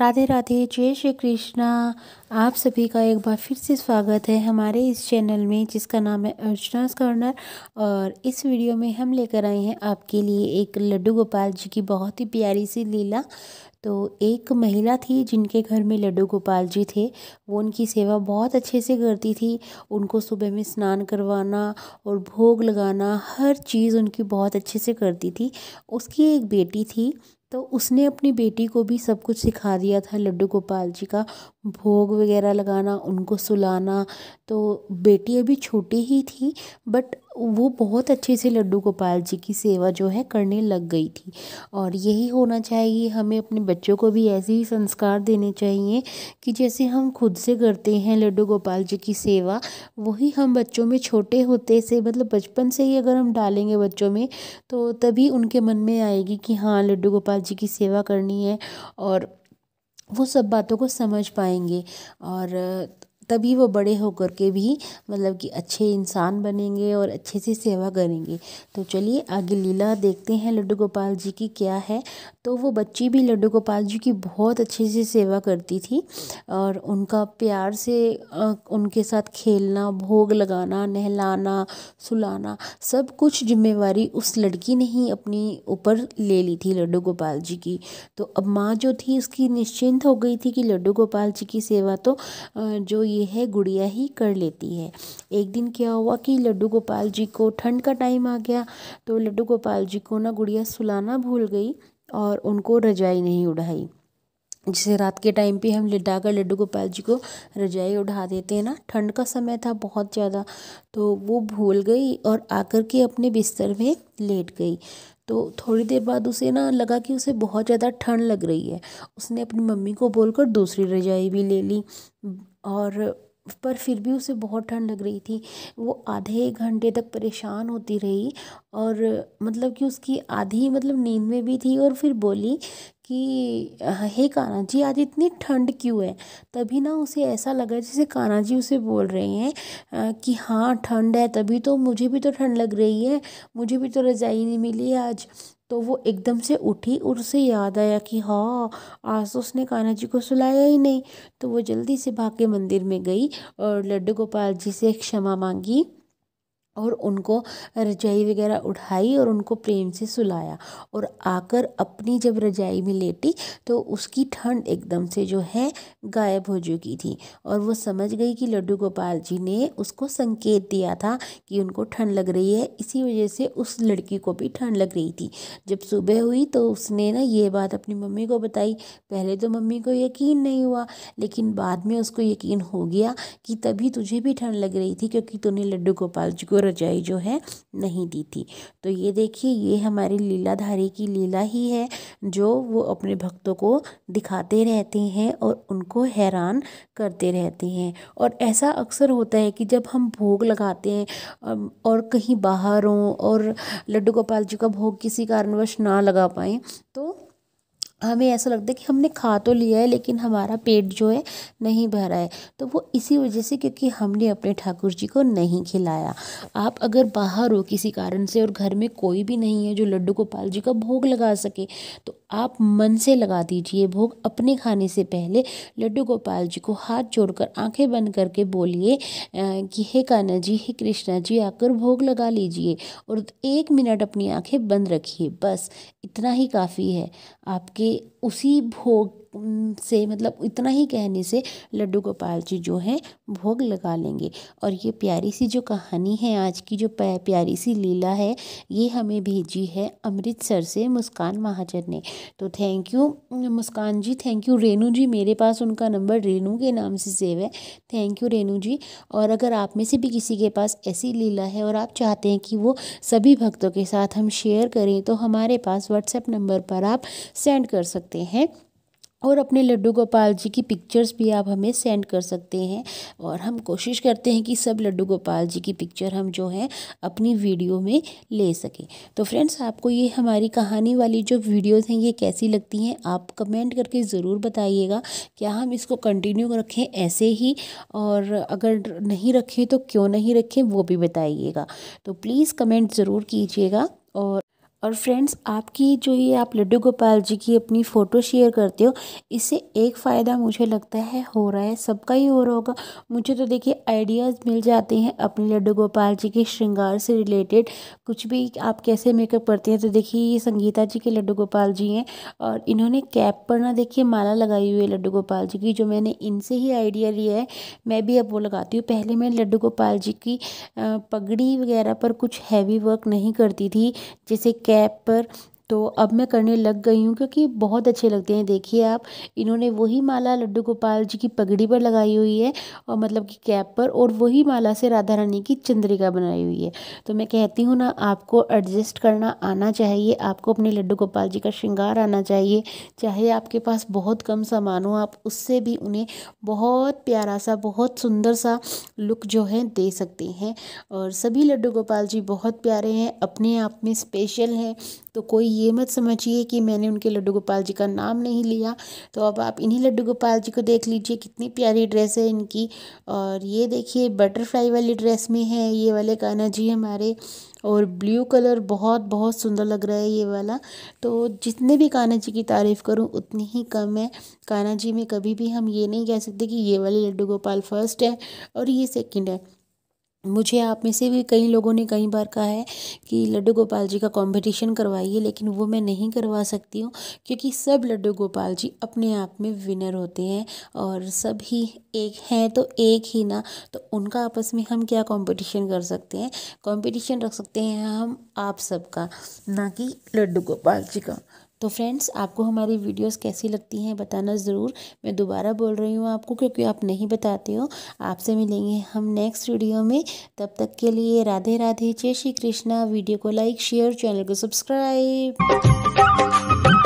राधे राधे जय श्री कृष्णा आप सभी का एक बार फिर से स्वागत है हमारे इस चैनल में जिसका नाम है अर्चना कॉर्नर और इस वीडियो में हम लेकर आए हैं आपके लिए एक लड्डू गोपाल जी की बहुत ही प्यारी सी लीला तो एक महिला थी जिनके घर में लड्डू गोपाल जी थे वो उनकी सेवा बहुत अच्छे से करती थी उनको सुबह में स्नान करवाना और भोग लगाना हर चीज़ उनकी बहुत अच्छे से करती थी उसकी एक बेटी थी तो उसने अपनी बेटी को भी सब कुछ सिखा दिया था लड्डू गोपाल जी का भोग वगैरह लगाना उनको सुलाना तो बेटी अभी छोटी ही थी बट वो बहुत अच्छे से लड्डू गोपाल जी की सेवा जो है करने लग गई थी और यही होना चाहिए हमें अपने बच्चों को भी ऐसे ही संस्कार देने चाहिए कि जैसे हम खुद से करते हैं लड्डू गोपाल जी की सेवा वही हम बच्चों में छोटे होते से मतलब बचपन से ही अगर हम डालेंगे बच्चों में तो तभी उनके मन में आएगी कि हाँ लड्डू गोपाल जी की सेवा करनी है और वो सब बातों को समझ पाएंगे और तभी वो बड़े होकर के भी मतलब कि अच्छे इंसान बनेंगे और अच्छे से सेवा करेंगे तो चलिए आगे लीला देखते हैं लड्डू गोपाल जी की क्या है तो वो बच्ची भी लड्डू गोपाल जी की बहुत अच्छे से सेवा करती थी और उनका प्यार से उनके साथ खेलना भोग लगाना नहलाना सुलाना सब कुछ जिम्मेवारी उस लड़की ने ही अपनी ऊपर ले ली थी लड्डू गोपाल जी की तो अब माँ जो थी इसकी निश्चिंत हो गई थी कि लड्डू गोपाल जी की सेवा तो जो ये है गुड़िया ही कर लेती है एक दिन क्या हुआ कि लड्डू गोपाल जी को ठंड का टाइम आ गया तो लड्डू गोपाल जी को ना गुड़िया सुलाना भूल गई और उनको रजाई नहीं उड़ाई जैसे रात के टाइम पे हम लिटा कर लड्डू गोपाल जी को रजाई उठा देते हैं ना ठंड का समय था बहुत ज़्यादा तो वो भूल गई और आकर के अपने बिस्तर में लेट गई तो थोड़ी देर बाद उसे ना लगा कि उसे बहुत ज़्यादा ठंड लग रही है उसने अपनी मम्मी को बोलकर दूसरी रजाई भी ले ली और पर फिर भी उसे बहुत ठंड लग रही थी वो आधे घंटे तक परेशान होती रही और मतलब कि उसकी आधी मतलब नींद में भी थी और फिर बोली कि हे काना जी आज इतनी ठंड क्यों है तभी ना उसे ऐसा लगा जैसे काना जी उसे बोल रहे हैं कि हाँ ठंड है तभी तो मुझे भी तो ठंड लग रही है मुझे भी तो रज़ाई नहीं मिली आज तो वो एकदम से उठी और उसे याद आया कि हाँ आज तो उसने कान्हा जी को सुलाया ही नहीं तो वो जल्दी से भाग के मंदिर में गई और लड्डू गोपाल जी से क्षमा मांगी और उनको रजाई वगैरह उठाई और उनको प्रेम से सुलाया और आकर अपनी जब रजाई में लेटी तो उसकी ठंड एकदम से जो है गायब हो चुकी थी और वो समझ गई कि लड्डू गोपाल जी ने उसको संकेत दिया था कि उनको ठंड लग रही है इसी वजह से उस लड़की को भी ठंड लग रही थी जब सुबह हुई तो उसने ना ये बात अपनी मम्मी को बताई पहले तो मम्मी को यकीन नहीं हुआ लेकिन बाद में उसको यकीन हो गया कि तभी तुझे भी ठंड लग रही थी क्योंकि तूने लड्डू गोपाल जी को रजाई जो है नहीं दी थी तो ये देखिए ये हमारी लीलाधारी की लीला ही है जो वो अपने भक्तों को दिखाते रहते हैं और उनको हैरान करते रहते हैं और ऐसा अक्सर होता है कि जब हम भोग लगाते हैं और कहीं बाहर हों और लड्डू गोपाल जी का भोग किसी कारणवश ना लगा पाएँ तो हमें ऐसा लगता है कि हमने खा तो लिया है लेकिन हमारा पेट जो है नहीं भरा है तो वो इसी वजह से क्योंकि हमने अपने ठाकुर जी को नहीं खिलाया आप अगर बाहर हो किसी कारण से और घर में कोई भी नहीं है जो लड्डू गोपाल जी का भोग लगा सके तो आप मन से लगा दीजिए भोग अपने खाने से पहले लड्डू गोपाल जी को हाथ जोड़कर आंखें बंद करके बोलिए कि हे कान्हा जी हे कृष्णा जी आकर भोग लगा लीजिए और एक मिनट अपनी आंखें बंद रखिए बस इतना ही काफ़ी है आपके उसी भोग से मतलब इतना ही कहने से लड्डू गोपाल जी जो हैं भोग लगा लेंगे और ये प्यारी सी जो कहानी है आज की जो प्यारी सी लीला है ये हमें भेजी है अमृतसर से मुस्कान महाजन ने तो thank you Muskan ji thank you Renu ji मेरे पास उनका नंबर रेनू के नाम से सेव है थैंक यू रेनू जी और अगर आप में से भी किसी के पास ऐसी लीला है और आप चाहते हैं कि वो सभी भक्तों के साथ हम शेयर करें तो हमारे पास व्हाट्सएप नंबर पर आप सेंड कर सकते हैं और अपने लड्डू गोपाल जी की पिक्चर्स भी आप हमें सेंड कर सकते हैं और हम कोशिश करते हैं कि सब लड्डू गोपाल जी की पिक्चर हम जो है अपनी वीडियो में ले सकें तो फ्रेंड्स आपको ये हमारी कहानी वाली जो वीडियोस हैं ये कैसी लगती हैं आप कमेंट करके ज़रूर बताइएगा क्या हम इसको कंटिन्यू रखें ऐसे ही और अगर नहीं रखें तो क्यों नहीं रखें वो भी बताइएगा तो प्लीज़ कमेंट ज़रूर कीजिएगा और और फ्रेंड्स आपकी जो ये आप लड्डू गोपाल जी की अपनी फ़ोटो शेयर करते हो इससे एक फ़ायदा मुझे लगता है हो रहा है सबका ही हो रहा होगा मुझे तो देखिए आइडियाज़ मिल जाते हैं अपने लड्डू गोपाल जी के श्रृंगार से रिलेटेड कुछ भी आप कैसे मेकअप करते हैं तो देखिए ये संगीता जी के लड्डू गोपाल जी हैं और इन्होंने कैप पर ना देखिए माला लगाई हुई है लड्डू गोपाल जी की जो मैंने इनसे ही आइडिया लिया है मैं भी अब वो लगाती हूँ पहले मैं लड्डू गोपाल जी की पगड़ी वगैरह पर कुछ हैवी वर्क नहीं करती थी जैसे कैप पर तो अब मैं करने लग गई हूँ क्योंकि बहुत अच्छे लगते हैं देखिए आप इन्होंने वही माला लड्डू गोपाल जी की पगड़ी पर लगाई हुई है और मतलब कि कैप पर और वही माला से राधा रानी की चंद्रिका बनाई हुई है तो मैं कहती हूँ ना आपको एडजस्ट करना आना चाहिए आपको अपने लड्डू गोपाल जी का श्रृंगार आना चाहिए चाहे आपके पास बहुत कम सामान हो आप उससे भी उन्हें बहुत प्यारा सा बहुत सुंदर सा लुक जो है दे सकते हैं और सभी लड्डू गोपाल जी बहुत प्यारे हैं अपने आप में स्पेशल हैं तो कोई ये मत समझिए कि मैंने उनके लड्डू गोपाल जी का नाम नहीं लिया तो अब आप इन्हीं लड्डू गोपाल जी को देख लीजिए कितनी प्यारी ड्रेस है इनकी और ये देखिए बटरफ्लाई वाली ड्रेस में है ये वाले कान्हा जी हमारे और ब्लू कलर बहुत बहुत सुंदर लग रहा है ये वाला तो जितने भी काना जी की तारीफ़ करूं उतनी ही कम है कान्हा जी में कभी भी हम ये नहीं कह सकते कि ये वाले लड्डू गोपाल फर्स्ट है और ये सेकंड है मुझे आप में से भी कई लोगों ने कई बार कहा है कि लड्डू गोपाल जी का कंपटीशन करवाइए लेकिन वो मैं नहीं करवा सकती हूँ क्योंकि सब लड्डू गोपाल जी अपने आप में विनर होते हैं और सभी एक हैं तो एक ही ना तो उनका आपस में हम क्या कंपटीशन कर सकते हैं कंपटीशन रख सकते हैं हम आप सबका ना कि लड्डू गोपाल जी का तो फ्रेंड्स आपको हमारी वीडियोस कैसी लगती हैं बताना ज़रूर मैं दोबारा बोल रही हूँ आपको क्योंकि आप नहीं बताते हो आपसे मिलेंगे हम नेक्स्ट वीडियो में तब तक के लिए राधे राधे जय श्री कृष्णा वीडियो को लाइक शेयर चैनल को सब्सक्राइब